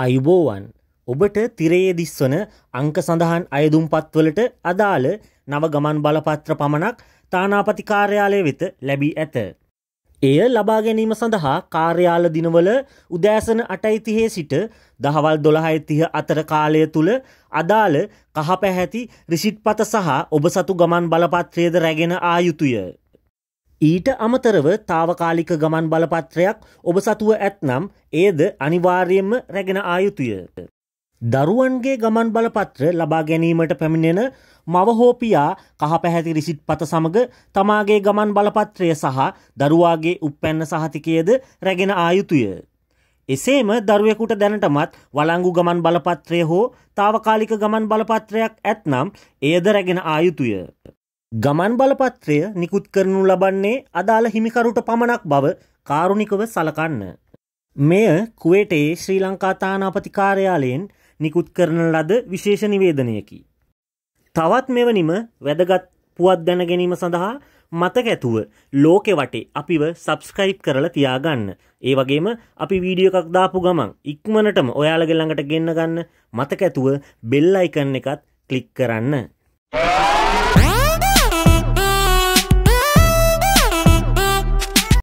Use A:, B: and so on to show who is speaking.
A: ආයුබෝවන් ඔබට තිරයේ දිස්වන අංක සඳහන් අයදුම්පත්වලට අදාළ නව ගමන් බලපත්‍ර පමණක් තානාපති කාර්යාලය වෙත ලැබී ඇත. එය ලබා ගැනීම සඳහා කාර්යාල දිනවල උදෑසන අටයිතිහේ සිට දහවල් දොළහයිතිහ අතර කාලය තුළ අදාළ කහ පැහැති රිසිට් පත සහ ඔබ සතු ගමන් බලපත්‍රයද රැගෙන ආයුතුය. ඊට අමතරව තාවකාලික ගමන් බලපත්‍රයක් ඔබ සතුව ඇත්නම් ඒද අනිවාර්යෙන්ම රැගෙන ආයුතුය. දරුවන්ගේ ගමන් බලපත්‍ර ලබා ගැනීමට පැමිණෙන මවහෝපියා කහ පැහැති රිසිට් පත සමඟ තමාගේ ගමන් බලපත්‍රය සහ දරුවාගේ උපැන්න සහතිකයද රැගෙන ආයුතුය. එසේම දරුවෙකුට දැනටමත් වලංගු ගමන් බලපත්‍රය හෝ තාවකාලික ගමන් බලපත්‍රයක් ඇත්නම් ඒද රැගෙන ආයුතුය. ගමන් බලපත්‍රය නිකුත් කරනු ලබන්නේ අදාළ හිමිකරුට පමණක් බව කාරුණිකව සලකන්න. මෙය කුවේටේ ශ්‍රී ලංකා තානාපති කාර්යාලයෙන් නිකුත් කරන ලද විශේෂ නිවේදනයකි. තවත් මෙවනිම වැදගත් පුවත් දැන ගැනීම සඳහා මතක ඇතුව ලෝකෙ වටේ අපිව සබස්ක්‍රයිප් කරලා තියාගන්න. ඒ වගේම අපි වීඩියෝ එකක් දාපු ගමන් ඉක්මනටම ඔයාලගෙ ළඟට ගෙන්න ගන්න මතක ඇතුව බෙල්ලයිකන්න එකත් ක්ලික් කරන්න. Yeah.